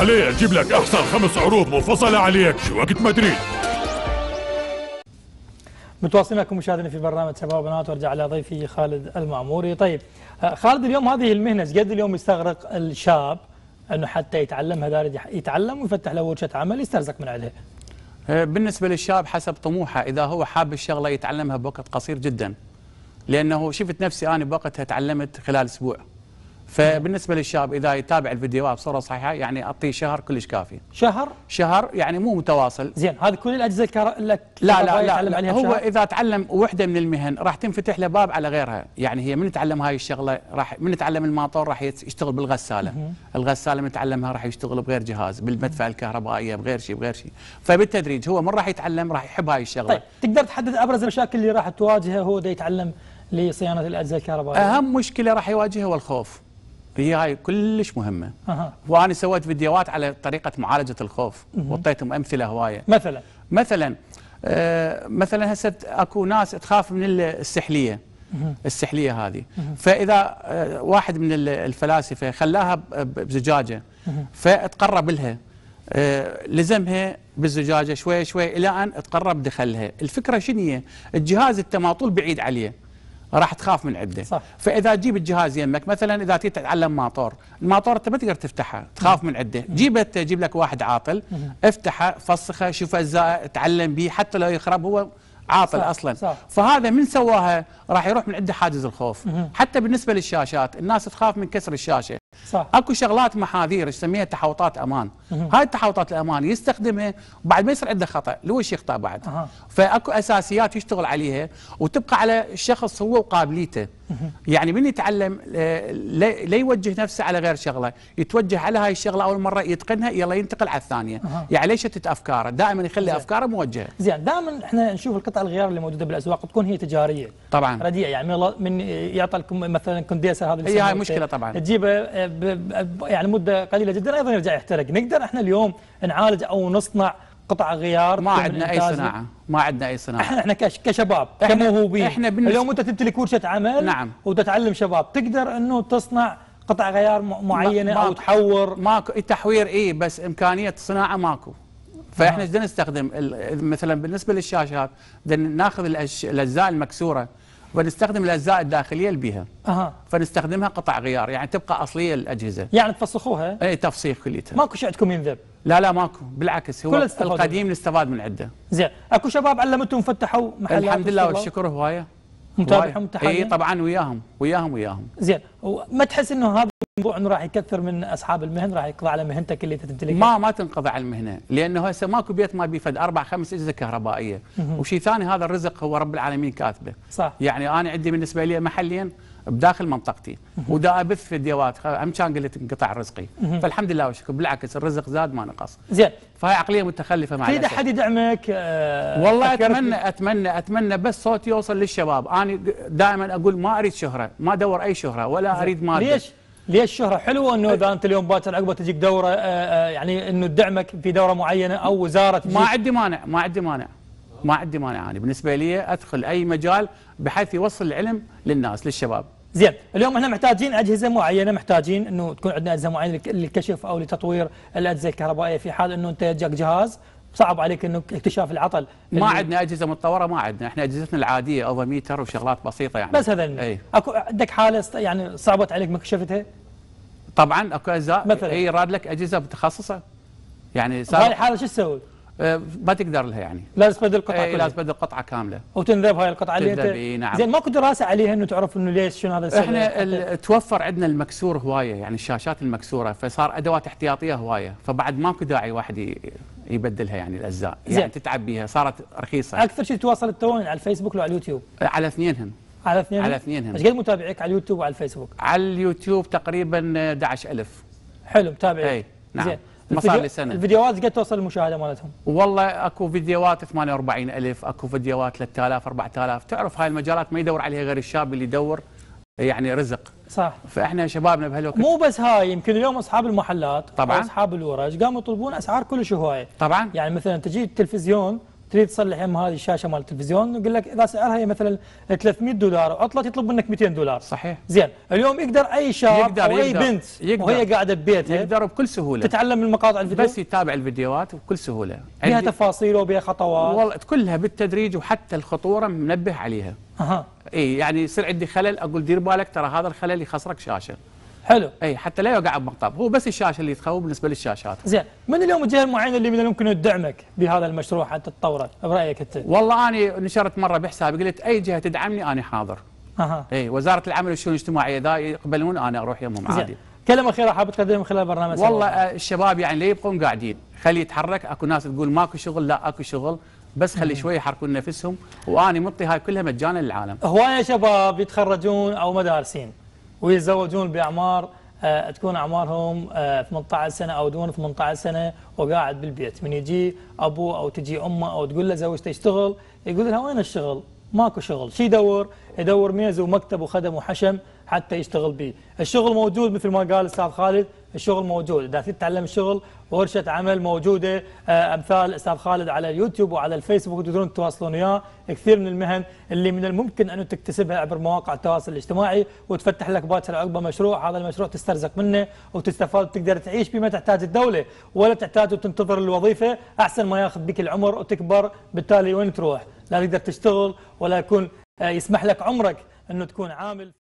عليه أجيب لك أحسن خمس عروض منفصلة عليك شو وقت ما تريد متواصلين معكم مشاهدينا في برنامج شباب وبنات وارجع على ضيفي خالد المعموري طيب آه، خالد اليوم هذه المهنه قد اليوم يستغرق الشاب انه حتى يتعلمها دارج يتعلم ويفتح له ورشه عمل يسترزق من عليها آه، بالنسبه للشاب حسب طموحه اذا هو حاب الشغله يتعلمها بوقت قصير جدا لانه شفت نفسي انا بوقتها تعلمت خلال اسبوع فبالنسبه للشاب اذا يتابع الفيديوهات بصوره صحيحه يعني اعطيه شهر كلش كافي شهر شهر يعني مو متواصل زين هذه كل الاجهزه لك لا لا لا, لا هو اذا تعلم وحده من المهن راح تنفتح له باب على غيرها يعني هي من يتعلم هاي الشغله راح من يتعلم الماطور راح يشتغل بالغساله الغساله من يتعلمها راح يشتغل بغير جهاز بالمدفع الكهربائيه بغير شيء بغير شيء فبالتدريج هو من راح يتعلم راح يحب هاي الشغله طيب تقدر تحدد ابرز المشاكل اللي راح تواجهه هو دا يتعلم لصيانه الاجهزه الكهربائيه اهم مشكله راح يواجهها هو الخوف هي هاي كلش مهمه أه. وانا سويت فيديوهات على طريقه معالجه الخوف وعطيتهم امثله هوايه مثلا مثلا آه مثلا هسه اكو ناس تخاف من السحليه السحليه هذه فاذا آه، واحد من الفلاسفه خلاها بزجاجه فتقرب لها آه، لزمها بالزجاجه شوي شوي الى ان تقرب دخلها الفكره شنو هي الجهاز التماطل بعيد عليه راح تخاف من عده صح. فاذا تجيب الجهاز يمك مثلا اذا تيجي تتعلم ماطور الماطور انت ما تقدر تفتحه تخاف من عده جيبه جيب لك واحد عاطل افتحه فسخه شوف اجزاء تعلم به حتى لو يخرب هو عاطل صح. اصلا صح. فهذا من سواها راح يروح من عنده حاجز الخوف حتى بالنسبه للشاشات الناس تخاف من كسر الشاشه صح. اكو شغلات محاذير نسميها تحوطات امان هاي التحوطات الامان يستخدمها وبعد ما يصير عنده خطا لوش يخطا بعد أه. فاكو اساسيات يشتغل عليها وتبقى على الشخص هو وقابليته يعني من يتعلم آه، لا يوجه نفسه على غير شغله يتوجه على هاي الشغله اول مره يتقنها يلا ينتقل على الثانيه أه. يعني ليش افكاره دائما يخلي افكاره موجهه زين دائما احنا نشوف القطع الغيار اللي موجوده بالاسواق تكون هي تجاريه طبعا رديع يعني من يعطى لكم مثلا كونديسا هذا هي هاي مشكله طبعا تجيبه آه، يعني مده قليله جدا ايضا يرجع يحترق نقدر احنا اليوم نعالج او نصنع قطع غيار ما عندنا اي صناعه ما عندنا اي صناعه احنا احنا كشباب كموهوبين احنا بالنسبة اليوم انت تمتلك ورشه عمل نعم وتتعلم شباب تقدر انه تصنع قطع غيار معينه ما او تحور ماكو التحوير اي بس امكانيه الصناعه ماكو فاحنا بدنا نعم. نستخدم مثلا بالنسبه للشاشات ناخذ الاجزاء المكسوره فنستخدم الاجزاء الداخليه بها اها فنستخدمها قطع غيار يعني تبقى اصليه الاجهزه يعني تفسخوها اي تفسيخ كليتها ماكو شيء عندكم ينذب لا لا ماكو بالعكس هو القديم نستفاد من عده زين اكو شباب علمتهم فتحوا محلات الحمد لله والشكر هوايه متابعهم تحدي اي طبعا وياهم وياهم وياهم زين وما تحس انه هذا الموضوع انه راح يكثر من اصحاب المهن راح يقضي على مهنتك اللي تمتلكها ما ما تنقضى على المهنه لانه هسه ماكو بيت ما بيفد اربع خمس اجهزه كهربائيه وشيء ثاني هذا الرزق هو رب العالمين كاتبه صح يعني انا عندي بالنسبه لي محلين بداخل منطقتي ودا ابث فيديوهات ام كان قلت انقطع رزقي فالحمد لله والشكر بالعكس الرزق زاد ما نقص زين فهي عقليه متخلفه مع تريد احد يدعمك أه والله اتمنى اتمنى اتمنى بس صوتي يوصل للشباب انا دائما اقول ما اريد شهره ما ادور اي شهره ولا اريد ماده ليش ليش الشهرة حلوة انه أه. اذا انت اليوم باكر عقبه تجيك دوره آه، آه، يعني انه تدعمك في دوره معينه او وزاره ما عندي مانع ما عندي مانع ما عندي مانع انا يعني. بالنسبه لي ادخل اي مجال بحيث يوصل العلم للناس للشباب زين اليوم احنا محتاجين اجهزه معينه محتاجين انه تكون عندنا اجهزه معينه للكشف او لتطوير الاجهزه الكهربائيه في حال انه انت جاك جهاز صعب عليك انه اكتشاف العطل ما عندنا اجهزه متطوره ما عندنا احنا اجهزتنا العاديه ميتر وشغلات بسيطه يعني بس هذا أي. اكو عندك حاله يعني صعبت عليك ما كشفتها طبعا اكو اجزاء مثلا اي راد لك اجهزه متخصصه يعني هاي الحاله شو تسوي؟ آه، ما تقدر لها يعني لازم تبدل قطعه إيه، كلها لازم تبدل قطعه كامله وتنذب هاي القطعه اللي انت نعم زين ماكو دراسه عليها انه تعرف انه ليش شنو هذا السبب احنا توفر عندنا المكسور هوايه يعني الشاشات المكسوره فصار ادوات احتياطيه هوايه فبعد ماكو داعي واحد يبدلها يعني الاجزاء يعني تتعب بيها صارت رخيصه اكثر شيء تواصل التوين على الفيسبوك ولا على اليوتيوب على اثنينهم على اثنينهم على اثنينهم ايش قد متابعيك على اليوتيوب وعلى الفيسبوك على اليوتيوب تقريبا 11000 حلو متابعين اي نعم زين مصاري سنه الفيديوهات قد توصل المشاهده مالتهم والله اكو فيديوهات 48000 اكو فيديوهات 3000 4000 تعرف هاي المجالات ما يدور عليها غير الشاب اللي يدور يعني رزق صح فاحنا شبابنا بهالوقت مو بس هاي يمكن اليوم اصحاب المحلات طبعا اصحاب الورش قاموا يطلبون اسعار كلش هوايه طبعا يعني مثلا تجي التلفزيون تريد تصلح يم هذه الشاشه مال التلفزيون يقول لك اذا سعرها مثلا 300 دولار عطلت يطلب منك 200 دولار صحيح زين اليوم يقدر اي شاب يقدر او اي بنت يقدر وهي قاعده ببيتها يقدر بكل سهوله تتعلم من مقاطع الفيديو بس يتابع الفيديوهات بكل سهوله بها تفاصيل وبها خطوات والله كلها بالتدريج وحتى الخطوره منبه عليها اها اي يعني يصير عندي خلل اقول دير بالك ترى هذا الخلل يخسرك شاشه حلو اي حتى لا يوقع بمقطب هو بس الشاشه اللي تخوف بالنسبه للشاشات زين من اليوم الجهه المعينه اللي من الممكن تدعمك بهذا المشروع حتى تطوره برايك انت والله انا نشرت مره بحسابي قلت اي جهه تدعمني انا حاضر اها اي وزاره العمل والشؤون الاجتماعيه اذا يقبلون انا اروح يمهم عادي كلمه أخيرة حاب تقدمها خلال برنامج والله سوى. آه، الشباب يعني لا يبقون قاعدين خليه يتحرك اكو ناس تقول ماكو شغل لا اكو شغل بس خلي شوي يحركون نفسهم واني منطي هاي كلها مجانا للعالم هوايه شباب يتخرجون او مدارسين ويتزوجون باعمار آه، تكون اعمارهم 18 آه، سنه او دون 18 سنه وقاعد بالبيت من يجي ابوه او تجي امه او تقول له زوجته اشتغل يقول لها وين الشغل؟ ماكو شغل، شي يدور؟ يدور ميز ومكتب وخدم وحشم حتى يشتغل به، الشغل موجود مثل ما قال الاستاذ خالد الشغل موجود اذا تريد تتعلم شغل ورشه عمل موجوده آه، امثال استاذ خالد على اليوتيوب وعلى الفيسبوك تقدرون تتواصلون وياه كثير من المهن اللي من الممكن ان تكتسبها عبر مواقع التواصل الاجتماعي وتفتح لك باكر عقبه مشروع هذا المشروع تسترزق منه وتستفاد وتقدر تعيش بما تحتاج الدوله ولا تحتاج وتنتظر الوظيفه احسن ما ياخذ بك العمر وتكبر بالتالي وين تروح لا تقدر تشتغل ولا يكون آه، يسمح لك عمرك انه تكون عامل